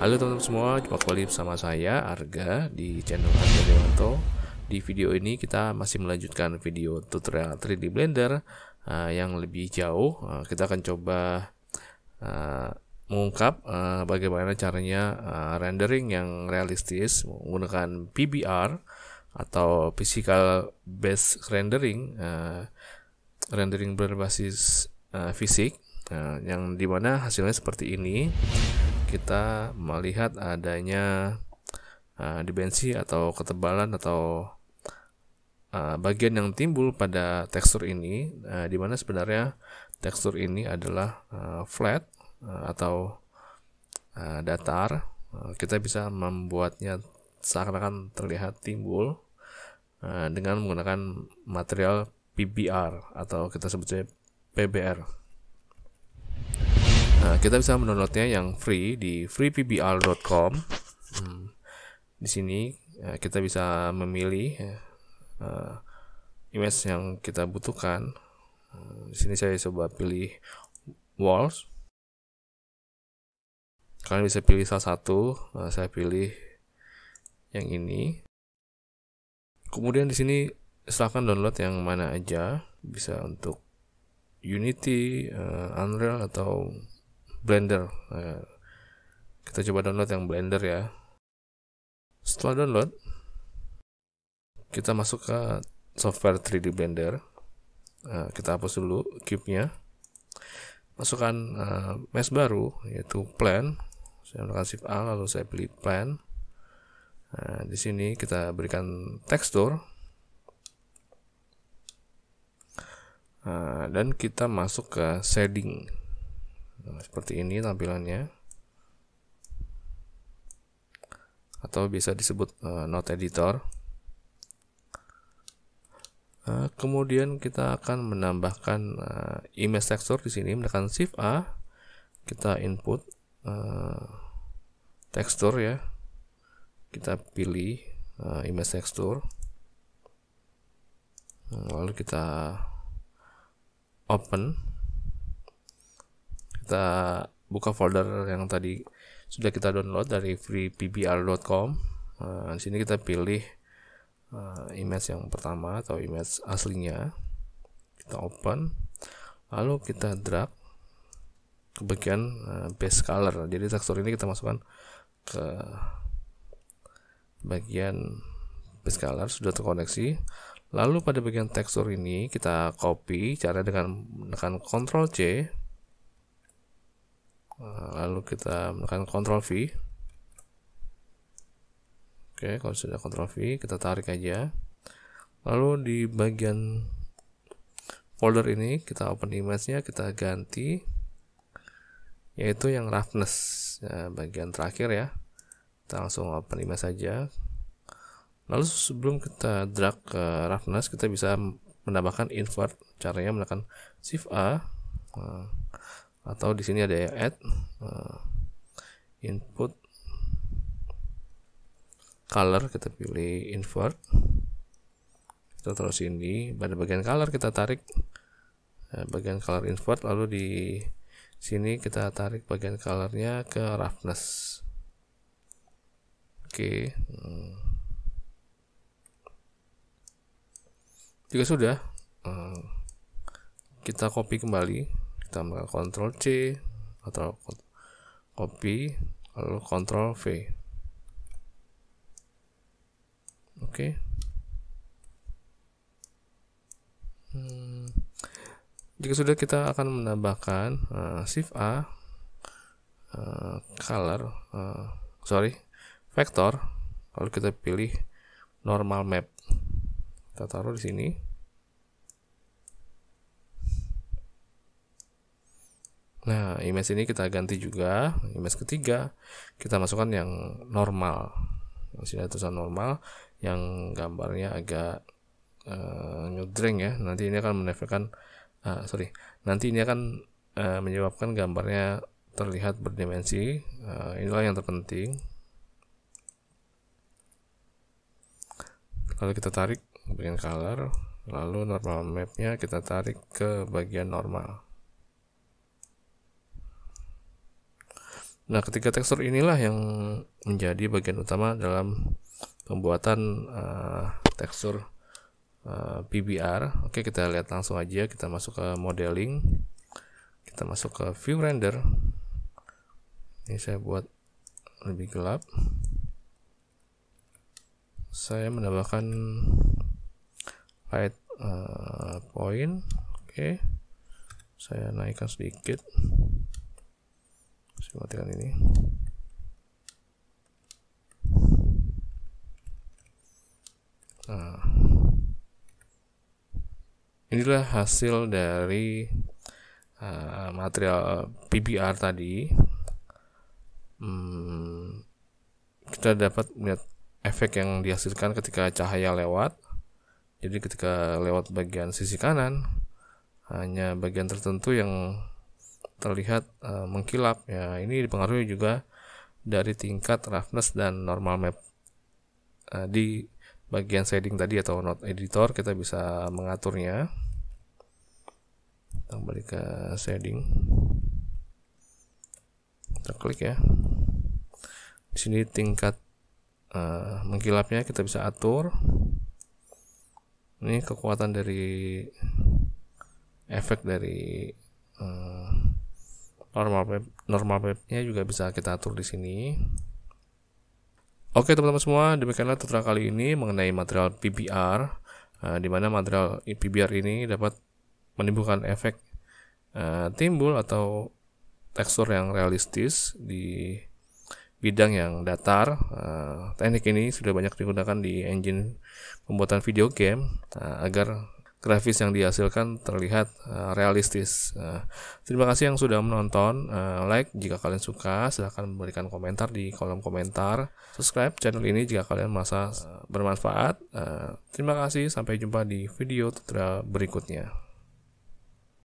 Halo teman-teman semua, jumpa kembali bersama saya Arga di channel Arga Dewanto. Di video ini kita masih melanjutkan video tutorial 3D Blender uh, yang lebih jauh. Uh, kita akan coba uh, mengungkap uh, bagaimana caranya uh, rendering yang realistis menggunakan PBR atau physical based rendering uh, rendering berbasis uh, fisik uh, yang dimana hasilnya seperti ini kita melihat adanya uh, dimensi atau ketebalan atau uh, bagian yang timbul pada tekstur ini, uh, di mana sebenarnya tekstur ini adalah uh, flat uh, atau uh, datar, uh, kita bisa membuatnya seakan-akan terlihat timbul uh, dengan menggunakan material PBR atau kita sebutnya PBR. Nah, kita bisa mendownloadnya yang free di freepbr.com. Hmm. Di sini eh, kita bisa memilih eh, image yang kita butuhkan. Hmm, di sini saya coba pilih walls. Kalian bisa pilih salah satu. saya pilih yang ini. Kemudian di sini silahkan download yang mana aja. Bisa untuk Unity, uh, Unreal atau Blender. Nah, kita coba download yang Blender ya. Setelah download, kita masuk ke software 3D Blender. Nah, kita hapus dulu cube-nya. Masukkan uh, mesh baru, yaitu plan. Saya melakukan shift A, lalu saya pilih plan. Nah, di sini kita berikan tekstur. Nah, dan kita masuk ke shading. Nah, seperti ini tampilannya. Atau bisa disebut uh, eh, note editor. Nah, kemudian kita akan menambahkan uh, image texture di sini menekan shift A kita input uh, tekstur ya kita pilih uh, image texture lalu kita open kita buka folder yang tadi sudah kita download dari freepbr.com. Nah, eh, di sini kita pilih uh, image yang pertama atau image aslinya. Kita open, lalu kita drag ke bagian uh, eh, base color. Jadi tekstur ini kita masukkan ke bagian base color sudah terkoneksi. Lalu pada bagian tekstur ini kita copy cara dengan menekan Ctrl C Eh, lalu kita menekan Ctrl V oke kalau sudah Ctrl V kita tarik aja lalu di bagian folder ini kita open image-nya kita ganti yaitu yang roughness ya, bagian terakhir ya kita langsung open image saja lalu sebelum kita drag ke roughness kita bisa menambahkan invert caranya menekan shift A nah, atau di sini ada add eh, input color kita pilih invert kita terus sini pada bagian color kita tarik eh, bagian color invert lalu di sini kita tarik bagian colornya ke roughness oke hmm. jika sudah eh, kita copy kembali kita melakukan Ctrl C atau copy lalu Ctrl V oke okay. hmm. jika sudah kita akan menambahkan uh, shift A uh, color uh, sorry vektor lalu kita pilih normal map kita taruh di sini Nah, image ini kita ganti juga, image ketiga kita masukkan yang normal. Masih ada normal yang gambarnya agak uh, eh, ngedreng ya. Nanti ini akan menefekkan uh, sorry, nanti ini akan uh, menyebabkan gambarnya terlihat berdimensi. Uh, inilah yang terpenting. Lalu kita tarik bagian color, lalu normal mapnya kita tarik ke bagian normal. Nah, ketiga tekstur inilah yang menjadi bagian utama dalam pembuatan uh, tekstur uh, eh, PBR. Oke, kita lihat langsung aja. Kita masuk ke modeling. Kita masuk ke view render. Ini saya buat lebih gelap. Saya menambahkan light uh, point. Oke. Saya naikkan sedikit saya matikan ini nah inilah hasil dari uh, material eh, PBR tadi hmm, kita dapat melihat efek yang dihasilkan ketika cahaya lewat jadi ketika lewat bagian sisi kanan hanya bagian tertentu yang terlihat uh, mengkilap ya ini dipengaruhi juga dari tingkat roughness dan normal map uh, di bagian shading tadi atau node editor kita bisa mengaturnya kita kembali ke shading kita klik ya di sini tingkat uh, mengkilapnya kita bisa atur ini kekuatan dari efek dari normal map normal mapnya juga bisa kita atur di sini Oke teman-teman semua, demikianlah tutorial kali ini mengenai material PBR, uh, eh, di mana material PBR ini dapat menimbulkan efek uh, timbul atau tekstur yang realistis di bidang yang datar. Uh, teknik ini sudah banyak digunakan di engine pembuatan video game uh, agar grafis yang dihasilkan terlihat uh, realistis. Uh, terima kasih yang sudah menonton. Uh, like jika kalian suka, silahkan memberikan komentar di kolom komentar. Subscribe channel ini jika kalian merasa uh, bermanfaat. Uh, terima kasih, sampai jumpa di video tutorial berikutnya.